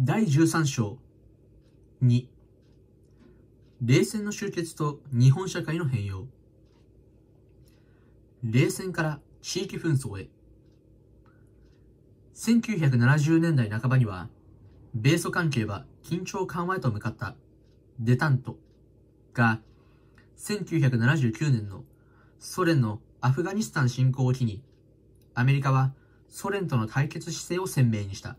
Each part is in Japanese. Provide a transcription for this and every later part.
第13章2冷戦の終結と日本社会の変容冷戦から地域紛争へ1970年代半ばには米ソ関係は緊張緩和へと向かったデタントが1979年のソ連のアフガニスタン侵攻を機にアメリカはソ連との対決姿勢を鮮明にした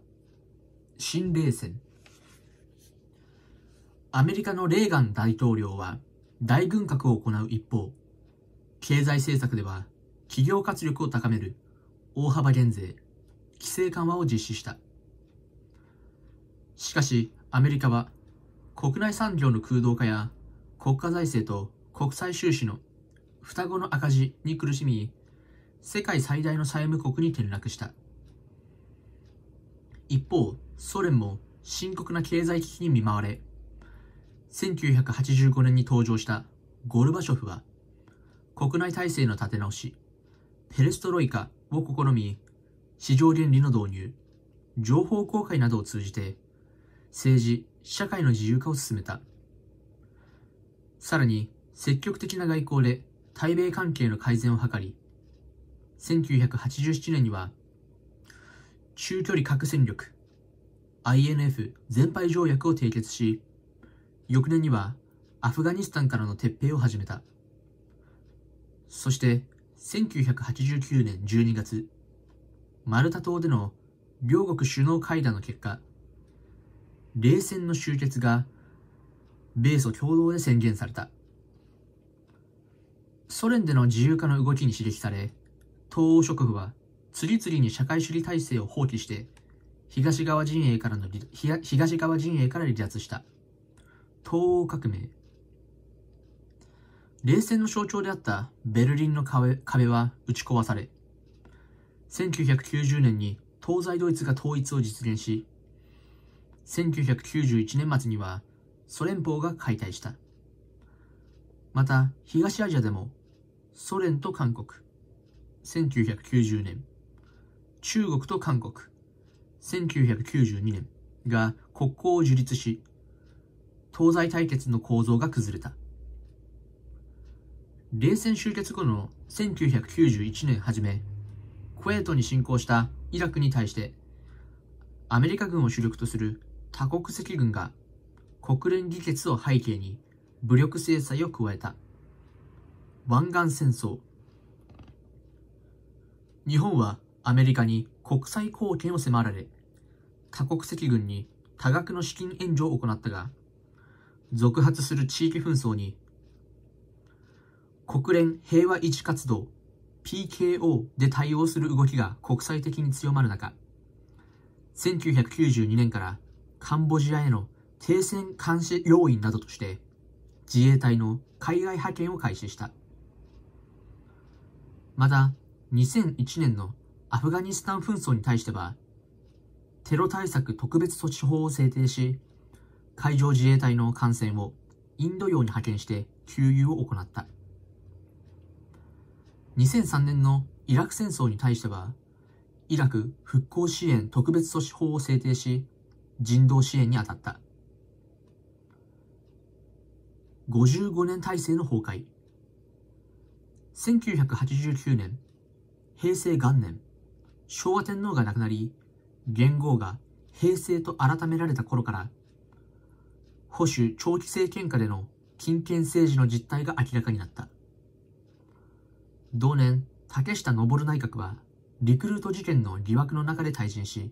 新冷戦。アメリカのレーガン大統領は大軍拡を行う一方、経済政策では企業活力を高める大幅減税、規制緩和を実施した。しかし、アメリカは国内産業の空洞化や国家財政と国際収支の双子の赤字に苦しみ、世界最大の債務国に転落した。一方、ソ連も深刻な経済危機に見舞われ、1985年に登場したゴルバチョフは、国内体制の立て直し、ペレストロイカを試み、市場原理の導入、情報公開などを通じて、政治、社会の自由化を進めた。さらに、積極的な外交で対米関係の改善を図り、1987年には中距離核戦力 INF 全廃条約を締結し翌年にはアフガニスタンからの撤兵を始めたそして1989年12月マルタ島での両国首脳会談の結果冷戦の終結が米ソ共同で宣言されたソ連での自由化の動きに刺激され東欧諸国は次々に社会主義体制を放棄して東側陣営からの東側陣営から離脱した東欧革命冷戦の象徴であったベルリンの壁壁は打ち壊され1990年に東西ドイツが統一を実現し1991年末にはソ連邦が解体したまた東アジアでもソ連と韓国1990年中国と韓国、1992年が国交を樹立し、東西対決の構造が崩れた。冷戦終結後の1991年初め、クウェートに侵攻したイラクに対して、アメリカ軍を主力とする多国籍軍が国連議決を背景に武力制裁を加えた。湾岸戦争。日本はアメリカに国際貢献を迫られ、多国籍軍に多額の資金援助を行ったが、続発する地域紛争に、国連平和維持活動 PKO で対応する動きが国際的に強まる中、1992年からカンボジアへの停戦監視要員などとして自衛隊の海外派遣を開始した。また、2001年のアフガニスタン紛争に対しては、テロ対策特別措置法を制定し、海上自衛隊の艦船をインド洋に派遣して給油を行った。2003年のイラク戦争に対しては、イラク復興支援特別措置法を制定し、人道支援に当たった。55年体制の崩壊。1989年、平成元年、昭和天皇が亡くなり、元号が平成と改められた頃から、保守長期政権下での金権政治の実態が明らかになった。同年、竹下登内閣は、リクルート事件の疑惑の中で退陣し、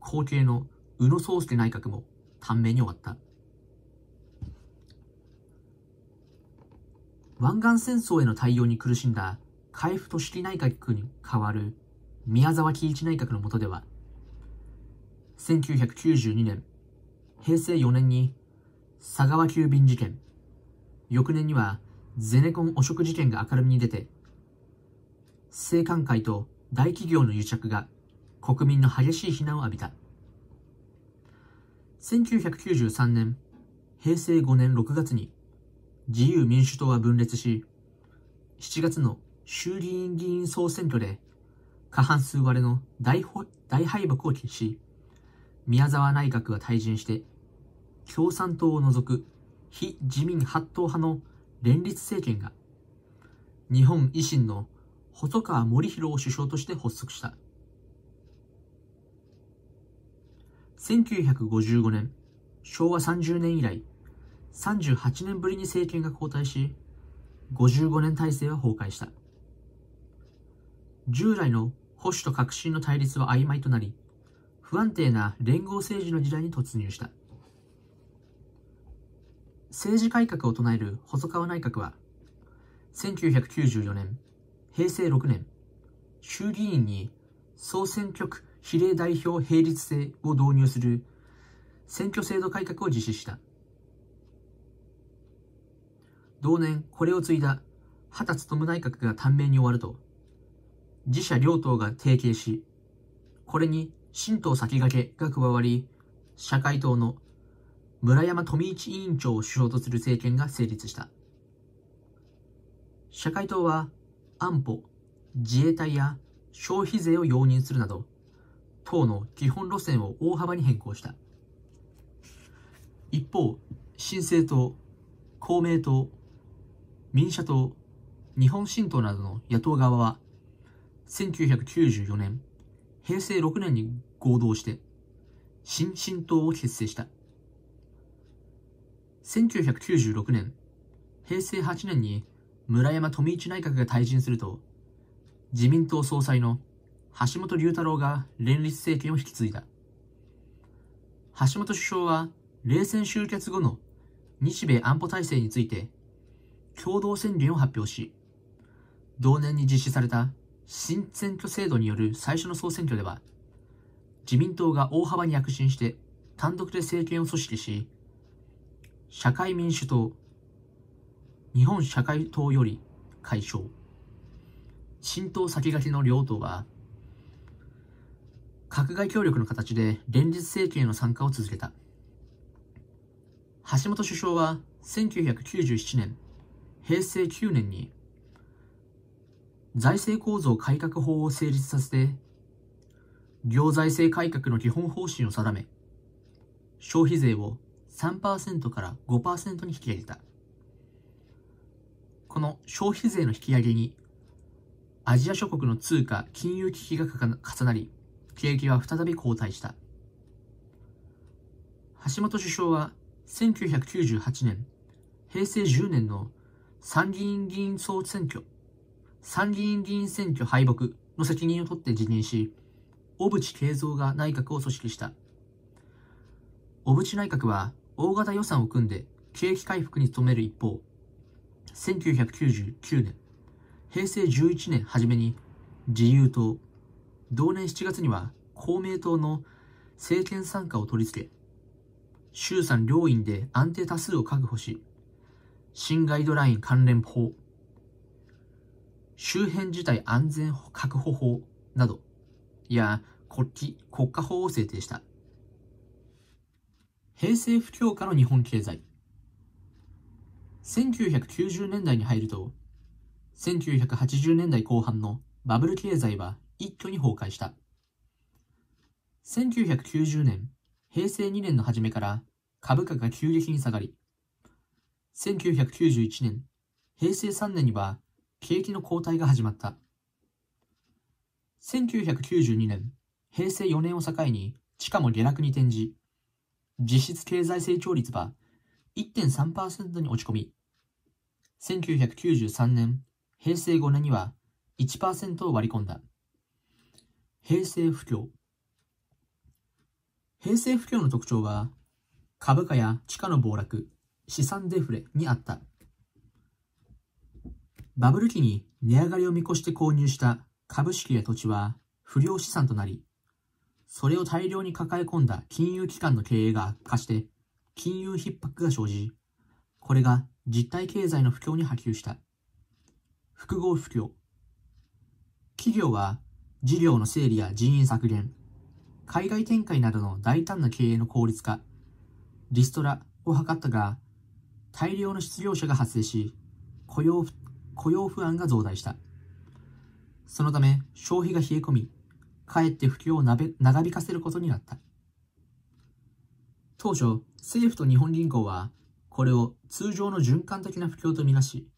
後継の宇野宗介内閣も短命に終わった。湾岸戦争への対応に苦しんだ海部都市内閣に代わる宮沢喜一内閣の下では、1992年、平成4年に佐川急便事件、翌年にはゼネコン汚職事件が明るみに出て、政官界と大企業の癒着が国民の激しい非難を浴びた。1993年、平成5年6月に自由民主党は分裂し、7月の衆議院議員総選挙で過半数割れの大大敗北を喫し、宮沢内閣が退陣して、共産党を除く非自民八党派の連立政権が、日本維新の細川森弘を首相として発足した。1955年、昭和30年以来、38年ぶりに政権が交代し、55年体制は崩壊した。従来の保守と革新の対立は曖昧となり、不安定な連合政治の時代に突入した。政治改革を唱える細川内閣は、1994年、平成6年、衆議院に総選挙区比例代表並立制を導入する選挙制度改革を実施した。同年、これを継いだ畑勉内閣が短命に終わると、自社両党が提携し、これに新党先駆けが加わり、社会党の村山富一委員長を首相とする政権が成立した。社会党は安保、自衛隊や消費税を容認するなど、党の基本路線を大幅に変更した。一方、新生党、公明党、民社党、日本新党などの野党側は、1994年、平成6年に合同して、新進党を結成した。1996年、平成8年に村山富一内閣が退陣すると、自民党総裁の橋本龍太郎が連立政権を引き継いだ。橋本首相は冷戦終結後の日米安保体制について共同宣言を発表し、同年に実施された新選挙制度による最初の総選挙では、自民党が大幅に躍進して単独で政権を組織し、社会民主党、日本社会党より解消、新党先駆けの両党は、閣外協力の形で連立政権への参加を続けた。橋本首相は1997年、平成9年に財政構造改革法を成立させて、行財政改革の基本方針を定め、消費税を3%から5%に引き上げた。この消費税の引き上げに、アジア諸国の通貨金融危機が重なり、景気は再び後退した。橋本首相は1998年、平成10年の参議院議員総選挙参議院議員選挙敗北の責任を取って辞任し、小渕恵三が内閣を組織した。小渕内閣は大型予算を組んで景気回復に努める一方、1999年、平成11年初めに自由党、同年7月には公明党の政権参加を取り付け、衆参両院で安定多数を確保し、新ガイドライン関連法、周辺事態安全確保法などや国旗国家法を制定した。平成不況下の日本経済。1990年代に入ると、1980年代後半のバブル経済は一挙に崩壊した。1990年、平成2年の初めから株価が急激に下がり、1991年、平成3年には景気の後退が始まった。1992年、平成4年を境に地価も下落に転じ、実質経済成長率は1.3%に落ち込み、1993年、平成5年には1%を割り込んだ。平成不況。平成不況の特徴は、株価や地価の暴落、資産デフレにあった。バブル期に値上がりを見越して購入した株式や土地は不良資産となり、それを大量に抱え込んだ金融機関の経営が悪化して、金融逼迫が生じ、これが実体経済の不況に波及した。複合不況。企業は事業の整理や人員削減、海外展開などの大胆な経営の効率化、リストラを図ったが、大量の失業者が発生し、雇用雇用不安が増大した。そのため消費が冷え込み、かえって不況を長引かせることになった。当初、政府と日本銀行は、これを通常の循環的な不況とみなし、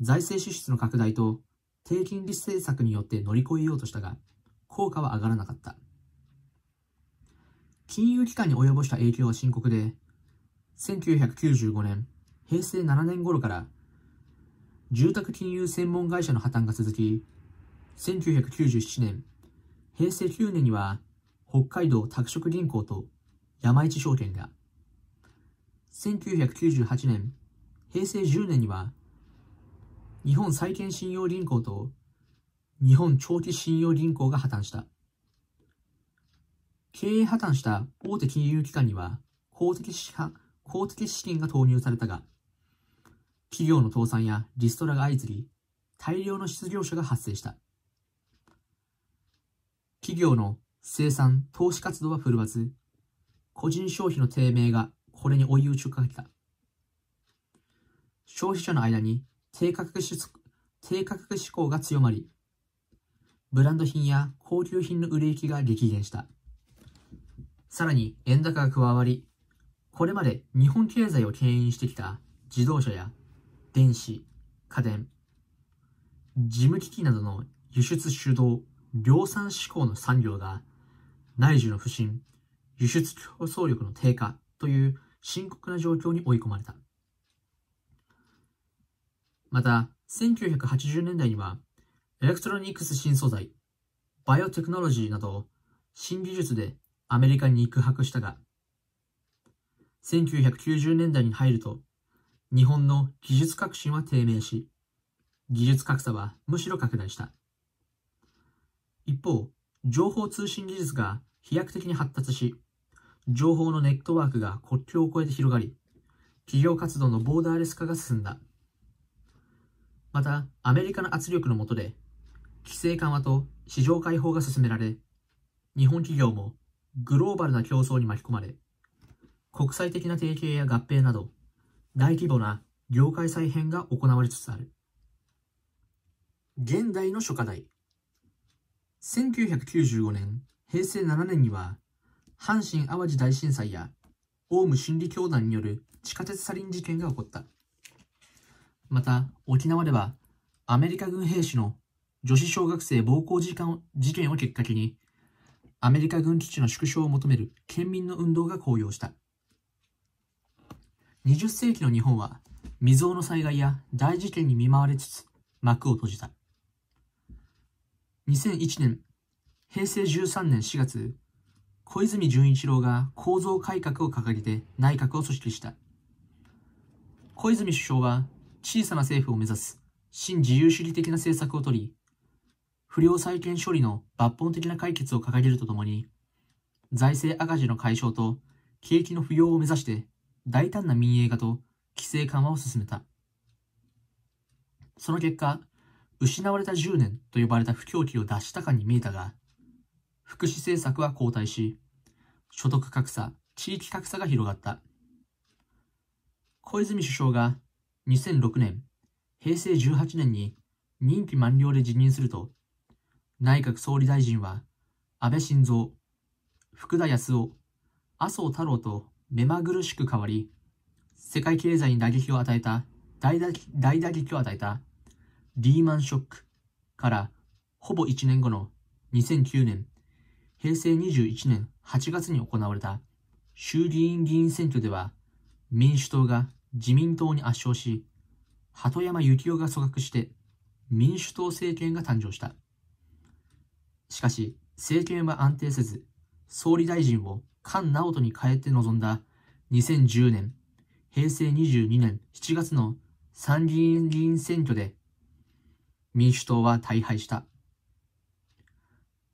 財政支出の拡大と低金利政策によって乗り越えようとしたが、効果は上がらなかった。金融機関に及ぼした影響は深刻で、1995年、平成7年頃から住宅金融専門会社の破綻が続き、1997年、平成9年には北海道拓殖銀行と山一証券が、1998年、平成10年には、日本債券信用銀行と日本長期信用銀行が破綻した。経営破綻した大手金融機関には公的資公的資金が投入されたが、企業の倒産やリストラが相次ぎ、大量の失業者が発生した。企業の生産、投資活動は振るわず、個人消費の低迷がこれに追い打ちをかけた。消費者の間に低価格低価格志向が強まり、ブランド品や高級品の売れ行きが激減した。さらに円高が加わり、これまで日本経済を牽引してきた自動車や電子、家電、事務機器などの輸出主導、量産志向の産業が内需の不振、輸出競争力の低下という深刻な状況に追い込まれた。また、1980年代には、エレクトロニクス新素材、バイオテクノロジーなど、新技術でアメリカに肉薄したが、1990年代に入ると、日本の技術革新は低迷し、技術格差はむしろ拡大した。一方、情報通信技術が飛躍的に発達し、情報のネットワークが国境を越えて広がり、企業活動のボーダーレス化が進んだ。また、アメリカの圧力の下で、規制緩和と市場開放が進められ、日本企業もグローバルな競争に巻き込まれ、国際的な提携や合併など、大規模な業界再編が行われつつある。現代の諸課題。1995年、平成7年には、阪神淡路大震災や、オウム真理教団による地下鉄サリン事件が起こった。また、沖縄では、アメリカ軍兵士の女子小学生暴行事件をきっかけに、アメリカ軍基地の縮小を求める県民の運動が高揚した。20世紀の日本は未曾有の災害や大事件に見舞われつつ幕を閉じた。2001年、平成13年4月、小泉純一郎が構造改革を掲げて内閣を組織した。小泉首相は小さな政府を目指す新自由主義的な政策をとり、不良債権処理の抜本的な解決を掲げるとともに、財政赤字の解消と景気の浮揚を目指して大胆な民営化と規制緩和を進めた。その結果、失われた10年と呼ばれた不況期を脱したかに見えたが、福祉政策は後退し、所得格差、地域格差が広がった。小泉首相が2006年、平成18年に任期満了で辞任すると、内閣総理大臣は安倍晋三、福田康夫、麻生太郎と目まぐるしく変わり、世界経済に打撃を与えた、大打撃を与えたリーマンショックからほぼ1年後の2009年、平成21年8月に行われた衆議院議員選挙では民主党が自民党に圧勝し、鳩山幸夫が組閣して民主党政権が誕生した。しかし、政権は安定せず、総理大臣を菅直人に変えて臨んだ2010年、平成22年7月の参議院議員選挙で民主党は大敗した。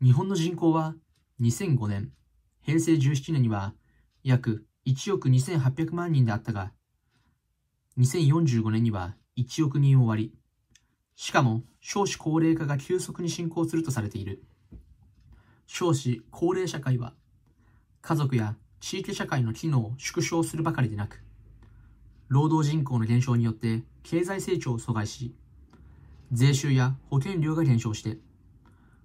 日本の人口は2005年、平成17年には約1億2800万人であったが、2045年には1億人を割り、しかも少子高齢化が急速に進行するとされている。少子高齢社会は家族や地域社会の機能を縮小するばかりでなく、労働人口の減少によって経済成長を阻害し、税収や保険料が減少して、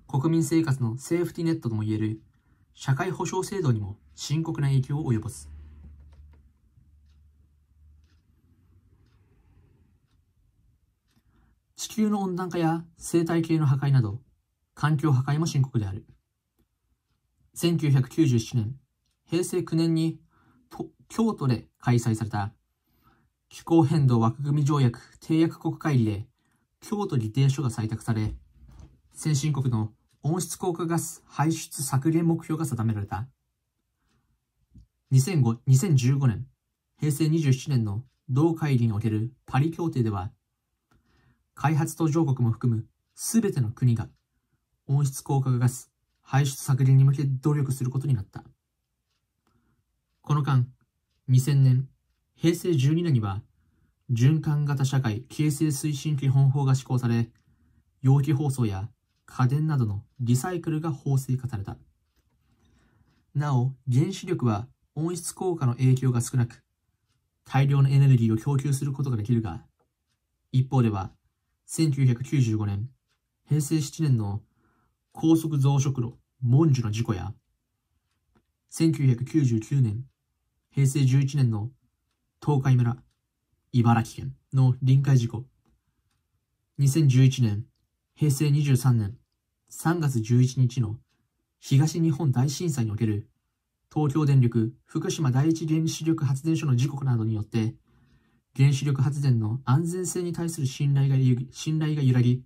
国民生活のセーフティネットともいえる社会保障制度にも深刻な影響を及ぼす。地球の温暖化や生態系の破壊など、環境破壊も深刻である。1997年、平成9年に京都で開催された気候変動枠組条約締約国会議で京都議定書が採択され、先進国の温室効果ガス排出削減目標が定められた。2005 2015年、平成27年の同会議におけるパリ協定では、開発途上国も含む全ての国が温室効果ガス排出削減に向け努力することになった。この間、2000年、平成12年には、循環型社会形成推進基本法が施行され、容器包装や家電などのリサイクルが法制化された。なお、原子力は温室効果の影響が少なく、大量のエネルギーを供給することができるが、一方では、1995年、平成7年の高速増殖炉、モンジュの事故や、1999年、平成11年の東海村、茨城県の臨海事故。2011年、平成23年3月11日の東日本大震災における東京電力福島第一原子力発電所の事故などによって原子力発電の安全性に対する信頼が信頼が揺らぎ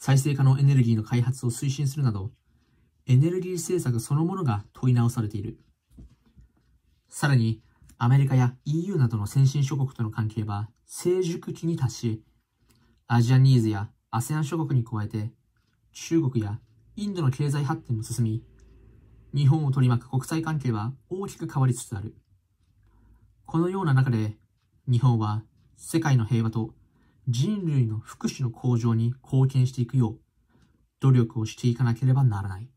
再生可能エネルギーの開発を推進するなどエネルギー政策そのものが問い直されている。さらに、アメリカや EU などの先進諸国との関係は成熟期に達し、アジアニーズや ASEAN 諸国に加えて、中国やインドの経済発展も進み、日本を取り巻く国際関係は大きく変わりつつある。このような中で、日本は世界の平和と人類の福祉の向上に貢献していくよう、努力をしていかなければならない。